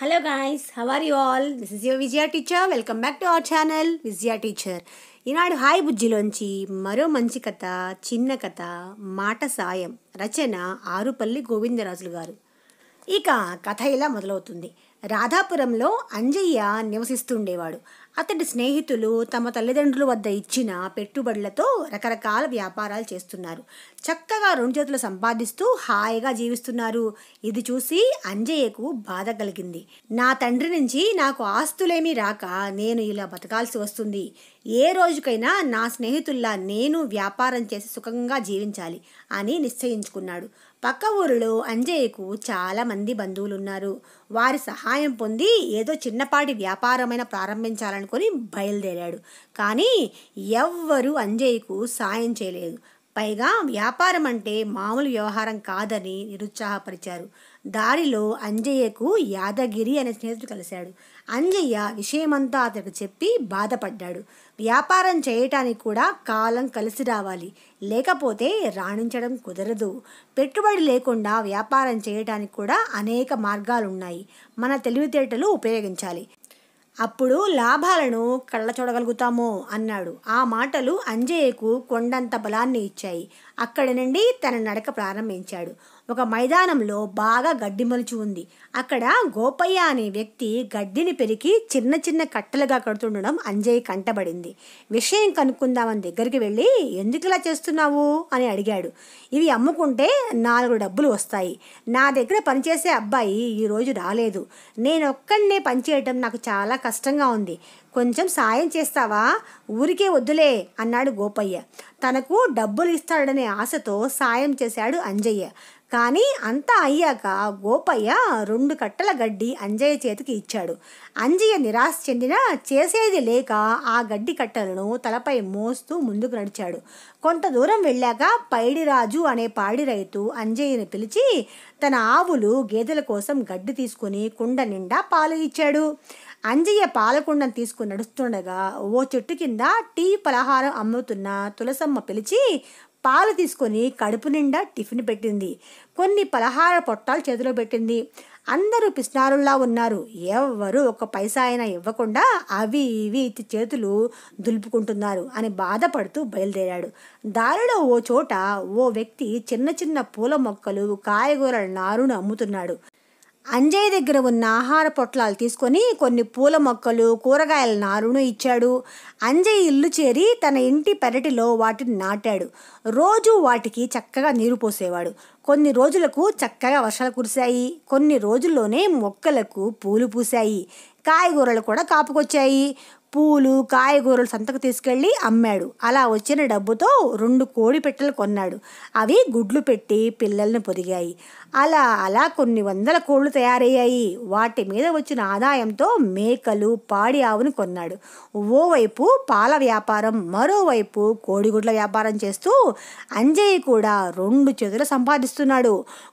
hello guys how are you all this is your Vijaya teacher welcome back to our channel Vijaya teacher Eenadu Hai బుజ్జిలోంచి మరో మంచి కథ చిన్న కథ మాట సాయం రచన ఆరుపల్లి గోవిందరాజులు గారు ఇక కథ ఇలా మొదలవుతుంది రాధాపురంలో అంజయ్య నివసిస్తుండేవాడు అతడి స్నేహితులు తమ తల్లిదండ్రుల వద్ద ఇచ్చిన పెట్టుబడులతో రకరకాల వ్యాపారాలు చేస్తున్నారు చక్కగా రెండు చేతులు సంపాదిస్తూ హాయిగా జీవిస్తున్నారు ఇది చూసి అంజయ్యకు బాధ కలిగింది నా తండ్రి నుంచి నాకు ఆస్తులేమీ రాక నేను ఇలా బతకాల్సి వస్తుంది ఏ రోజుకైనా నా స్నేహితుల్లా నేను వ్యాపారం చేసి సుఖంగా జీవించాలి అని నిశ్చయించుకున్నాడు పక్క ఊరిలో అంజయ్యకు చాలామంది బంధువులున్నారు వారి సహాయం సహాయం పొంది ఏదో చిన్నపాటి వ్యాపారమైన ప్రారంభించాలనుకొని బయలుదేరాడు కానీ ఎవ్వరూ అంజయ్యకు సాయం చేయలేదు పైగా వ్యాపారం అంటే మామూలు వ్యవహారం కాదని నిరుత్సాహపరిచారు దారిలో అంజయ్యకు యాదగిరి అనే స్నేహితుడు కలిశాడు అంజయ్య విషయమంతా అతడికి చెప్పి బాధపడ్డాడు వ్యాపారం చేయటానికి కూడా కాలం కలిసి రావాలి లేకపోతే రాణించడం కుదరదు పెట్టుబడి లేకుండా వ్యాపారం చేయటానికి కూడా అనేక మార్గాలున్నాయి మన తెలివితేటలు ఉపయోగించాలి అప్పుడు లాభాలను కళ్ళ చూడగలుగుతాము అన్నాడు ఆ మాటలు అంజయ్యకు కొండంత బలాన్ని ఇచ్చాయి అక్కడి నుండి తన నడక ప్రారంభించాడు ఒక మైదానంలో బాగా గడ్డి మలుచు ఉంది అక్కడ గోపయ్య అనే వ్యక్తి గడ్డిని పెరిగి చిన్న చిన్న కట్టలుగా కడుతుండడం అంజయ్ కంటబడింది విషయం కనుక్కుందామని దగ్గరికి వెళ్ళి ఎందుకు ఇలా చేస్తున్నావు అని అడిగాడు ఇవి అమ్ముకుంటే నాలుగు డబ్బులు వస్తాయి నా దగ్గర పనిచేసే అబ్బాయి ఈరోజు రాలేదు నేను ఒక్కడినే పనిచేయటం నాకు చాలా కష్టంగా ఉంది కొంచెం సాయం చేస్తావా ఊరికే వద్దులే అన్నాడు గోపయ్య తనకు డబ్బులు ఇస్తాడనే ఆశతో సాయం చేశాడు అంజయ్య కానీ అంతా అయ్యాక గోపయ్య రెండు కట్టల గడ్డి అంజయ్య చేతికి ఇచ్చాడు అంజయ్య నిరాశ చెందిన చేసేది లేక ఆ గడ్డి కట్టలను తలపై మోస్తూ ముందుకు నడిచాడు కొంత దూరం వెళ్ళాక పైడిరాజు అనే పాడి రైతు అంజయ్యని పిలిచి తన ఆవులు గేదెల కోసం గడ్డి తీసుకుని కుండ నిండా పాలు ఇచ్చాడు అంజయ్య పాలకుండం తీసుకుని నడుస్తుండగా ఓ చెట్టు కింద టీ పలహారం అమ్ముతున్న తులసమ్మ పిలిచి పాలు తీసుకొని కడుపు నిండా టిఫిన్ పెట్టింది కొన్ని పలహార పొట్టాలు చేతిలో పెట్టింది అందరూ పిస్నారుల్లా ఉన్నారు ఎవరు ఒక పైసా అయినా ఇవ్వకుండా అవి ఇవి చేతులు దులుపుకుంటున్నారు అని బాధపడుతూ బయలుదేరాడు దారిలో ఓ చోట ఓ వ్యక్తి చిన్న చిన్న పూల మొక్కలు కాయగూరల నారును అమ్ముతున్నాడు అంజయ్య దగ్గర ఉన్న ఆహార పొట్లాలు తీసుకొని కొన్ని పూల మొక్కలు కూరగాయల నారును ఇచ్చాడు అంజయ్ ఇల్లు చేరి తన ఇంటి పెరటిలో వాటిని నాటాడు రోజూ వాటికి చక్కగా నీరు పోసేవాడు కొన్ని రోజులకు చక్కగా వర్షాలు కురిశాయి కొన్ని రోజుల్లోనే మొక్కలకు పూలు పూసాయి కాయగూరలు కూడా కాపుకొచ్చాయి పూలు కాయగూరలు సంతకు తీసుకెళ్ళి అమ్మాడు అలా వచ్చిన డబ్బుతో రెండు కోడి పెట్టెలు కొన్నాడు అవి గుడ్లు పెట్టి పిల్లల్ని పొదిగాయి అలా అలా కొన్ని వందల కోళ్ళు తయారయ్యాయి వాటి మీద వచ్చిన ఆదాయంతో మేకలు పాడి ఆవును కొన్నాడు ఓవైపు పాల వ్యాపారం మరోవైపు కోడిగుడ్ల వ్యాపారం చేస్తూ అంజయ్య కూడా రెండు చేతులు సంపాదిస్తూ ఆశిస్తున్నాడు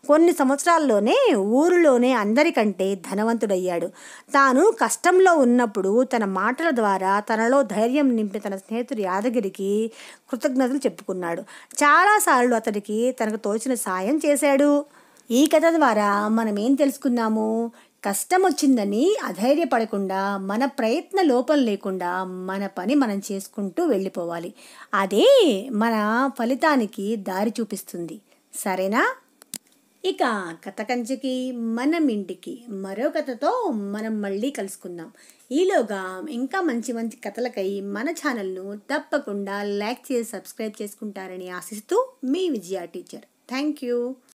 కొన్ని సంవత్సరాల్లోనే ఊరిలోనే అందరికంటే ధనవంతుడయ్యాడు తాను కష్టంలో ఉన్నప్పుడు తన మాటల ద్వారా తనలో ధైర్యం నింపి తన స్నేహితుడు యాదగిరికి కృతజ్ఞతలు చెప్పుకున్నాడు చాలాసార్లు అతడికి తనకు తోచిన సాయం చేశాడు ఈ కథ ద్వారా మనం ఏం తెలుసుకున్నాము కష్టం వచ్చిందని అధైర్యపడకుండా మన ప్రయత్న లోపం లేకుండా మన పని మనం చేసుకుంటూ వెళ్ళిపోవాలి అదే మన ఫలితానికి దారి చూపిస్తుంది సరేనా ఇక కథ కంచికి మనం ఇంటికి మరో కథతో మనం మళ్ళీ కలుసుకుందాం ఈలోగా ఇంకా మంచి మంచి కథలకై మన ఛానల్ను తప్పకుండా లైక్ చేసి సబ్స్క్రైబ్ చేసుకుంటారని ఆశిస్తూ మీ విజయ టీచర్ థ్యాంక్ యూ